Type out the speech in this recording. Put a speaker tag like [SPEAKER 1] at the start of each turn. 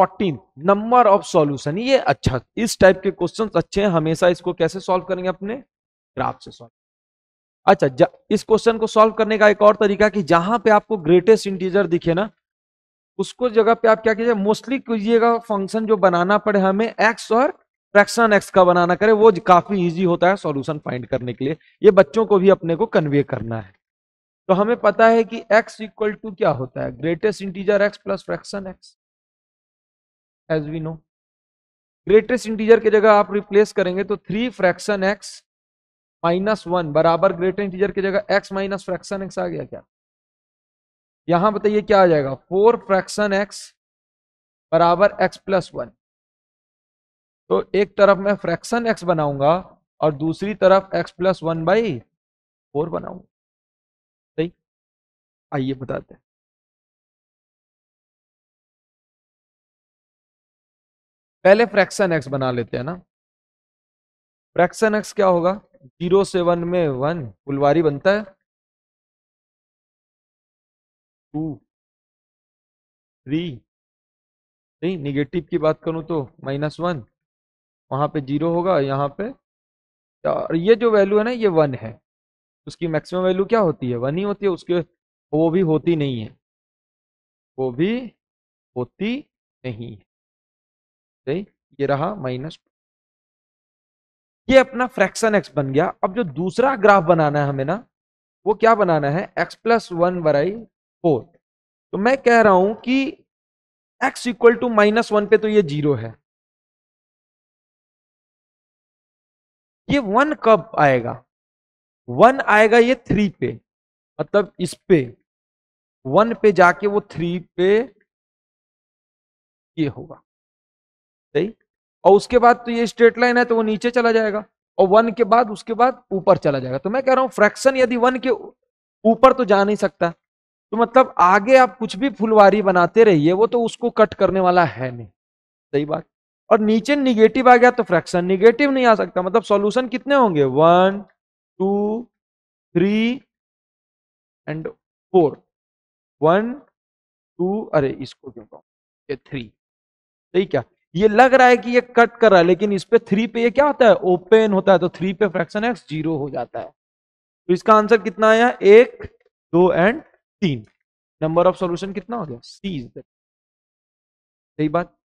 [SPEAKER 1] fourteen number of solution ये अच्छा इस टाइप के क्वेश्चन अच्छे हैं हमेशा इसको कैसे सॉल्व करेंगे अपने ग्राफ से सॉल्व अच्छा इस क्वेश्चन को सॉल्व करने का एक और तरीका कि जहां पे आपको ग्रेटेस्ट इंटीजर दिखे ना उसको जगह पे आप क्या कीजिए मोस्टली कीजिएगा फंक्शन जो बनाना पड़े हमें एक्स और फ्रैक्शन एक्स का बनाना करें वो काफी इजी होता है सॉल्यूशन फाइंड करने के लिए ये बच्चों को भी अपने को कन्वे करना है तो हमें पता है कि एक्स इक्वल टू क्या होता है greatest integer x plus fraction x as we know greatest integer की जगह आप रिप्लेस करेंगे तो three fraction x minus one बराबर ग्रेटेस्ट इंटीजर की जगह एक्स माइनस फ्रैक्शन एक्स आ गया क्या यहां बताइए क्या आ जाएगा फोर फ्रैक्शन एक्स बराबर एक्स प्लस वन तो एक तरफ मैं फ्रैक्शन एक्स बनाऊंगा और दूसरी तरफ x plus one by four बनाऊंगा
[SPEAKER 2] सही आइए बताते हैं पहले फ्रैक्शन एक्स बना लेते हैं ना फ्रैक्शन एक्स क्या होगा जीरो से वन में वन फुलवारी बनता है टू थ्री
[SPEAKER 1] नहीं निगेटिव की बात करूं तो माइनस वन वहां पे जीरो होगा यहाँ पे और ये जो वैल्यू है ना ये वन है उसकी मैक्सिमम वैल्यू क्या होती है वन ही होती है उसके वो भी होती नहीं है वो भी होती नहीं है सही ये रहा माइनस ये अपना फ्रैक्शन एक्स बन गया अब जो दूसरा ग्राफ बनाना है हमें ना वो क्या बनाना है x plus one by four तो मैं कह रहा हूं कि x
[SPEAKER 2] equal to minus one पे तो ये जीरो है
[SPEAKER 1] ये वन कब आएगा वन आएगा ये थ्री पे मतलब इस पे वन पे जाके वो थ्री पे ये होगा सही और उसके बाद तो ये स्ट्रेट लाइन है तो वो नीचे चला जाएगा और वन के बाद उसके बाद ऊपर चला जाएगा तो मैं कह रहा हूँ फ्रैक्शन यदि वन के ऊपर तो जा नहीं सकता तो मतलब आगे आप कुछ भी फुलवारी बनाते रहिए वो तो उसको कट करने वाला है नहीं सही बात और नीचे निगेटिव आ गया तो फ्रैक्शन निगेटिव नहीं आ सकता मतलब सोल्यूशन कितने होंगे one two three and four one two अरे इसको क्यों कहूँ थ्री सही क्या ये लग रहा है कि ये कट कर रहा है लेकिन इस पे थ्री पे ये क्या होता है ओपन होता है तो थ्री पे फ्रैक्शन एक्स जीरो हो जाता है तो इसका आंसर कितना आया एक दो एंड तीन नंबर ऑफ सॉल्यूशन कितना हो गया सी इज
[SPEAKER 2] सही बात